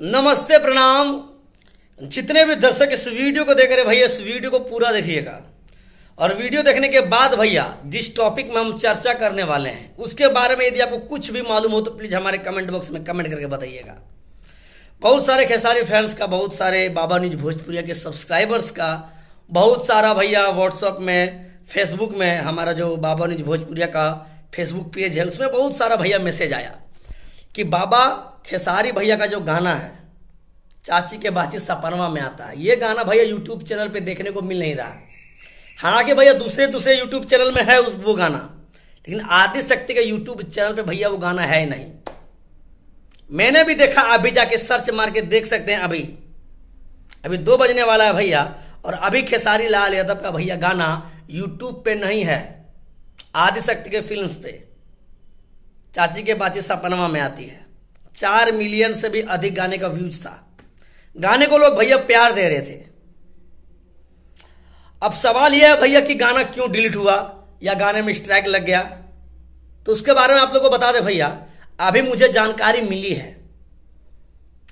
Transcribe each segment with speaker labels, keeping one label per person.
Speaker 1: नमस्ते प्रणाम जितने भी दर्शक इस वीडियो को देख रहे भैया इस वीडियो को पूरा देखिएगा और वीडियो देखने के बाद भैया जिस टॉपिक में हम चर्चा करने वाले हैं उसके बारे में यदि आपको कुछ भी मालूम हो तो प्लीज़ हमारे कमेंट बॉक्स में कमेंट करके बताइएगा बहुत सारे खेसारी फैंस का बहुत सारे बाबा न्यूज भोजपुरिया के सब्सक्राइबर्स का बहुत सारा भैया व्हाट्सअप में फेसबुक में हमारा जो बाबा न्यूज भोजपुरिया का फेसबुक पेज है उसमें बहुत सारा भैया मैसेज आया कि बाबा खेसारी भैया का जो गाना है चाची के बाची सपनवा में आता है ये गाना भैया यूट्यूब चैनल पे देखने को मिल नहीं रहा हालांकि भैया दूसरे दूसरे यूट्यूब चैनल में है उस वो गाना लेकिन आदि शक्ति के यूट्यूब चैनल पे भैया वो गाना है नहीं मैंने भी देखा अभी जाके सर्च मार के देख सकते हैं अभी अभी दो बजने वाला है भैया और अभी खेसारी लाल यादव का भैया गाना यूट्यूब पे नहीं है आदिशक्ति के फिल्म पे चाची के बातचीत सपनवा में आती है चार मिलियन से भी अधिक गाने का व्यूज था गाने को लोग भैया प्यार दे रहे थे अब सवाल यह है भैया कि गाना क्यों डिलीट हुआ या गाने में स्ट्राइक लग गया तो उसके बारे में आप लोग को बता दे भैया अभी मुझे जानकारी मिली है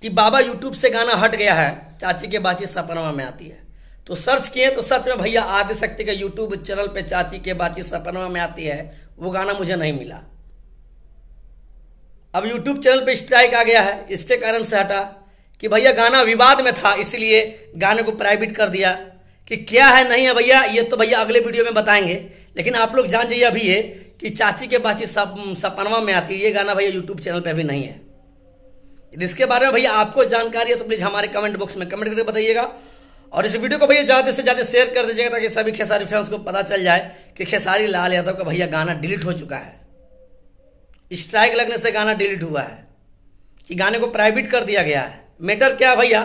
Speaker 1: कि बाबा यूट्यूब से गाना हट गया है चाची के बातचीत सपनवा में आती है तो सर्च किए तो सच में भैया आदि शक्ति के यूट्यूब चैनल पे चाची के बातचीत सपनवा में आती है वो गाना मुझे नहीं मिला अब यूट्यूब चैनल पे स्ट्राइक आ गया है इसके कारण से हटा कि भैया गाना विवाद में था इसलिए गाने को प्राइवेट कर दिया कि क्या है नहीं है भैया ये तो भैया अगले वीडियो में बताएंगे लेकिन आप लोग जान जाइए अभी ये कि चाची के बाची सप, सपनवा में आती है ये गाना भैया यूट्यूब चैनल पर अभी नहीं है इसके बारे में भैया आपको जानकारी है तो प्लीज़ हमारे कमेंट बॉक्स में कमेंट करके बताइएगा और इस वीडियो को भैया ज़्यादा से ज़्यादा शेयर कर दीजिएगा ताकि सभी खेसारी फैंस को पता चल जाए कि खेसारी लाल यादव का भैया गाना डिलीट हो चुका है स्ट्राइक लगने से गाना डिलीट हुआ है कि गाने को प्राइवेट कर दिया गया है मैटर क्या भैया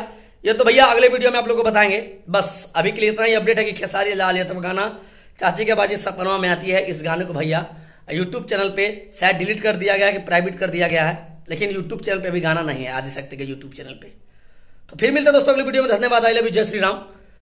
Speaker 1: ये तो भैया अगले वीडियो में आप लोग को बताएंगे बस अभी के लिए इतना ही अपडेट है कि खेसारी लाल ये तो गाना चाची के बाजी सपनवा में आती है इस गाने को भैया यूट्यूब चैनल पे शायद डिलीट कर दिया गया है कि प्राइवेट कर दिया गया है लेकिन यूट्यूब चैनल पे अभी गाना नहीं है आदि शक्ति के यूट्यूब चैनल पे तो फिर मिलते दोस्तों अगले वीडियो में धन्यवाद आई लव जय श्री राम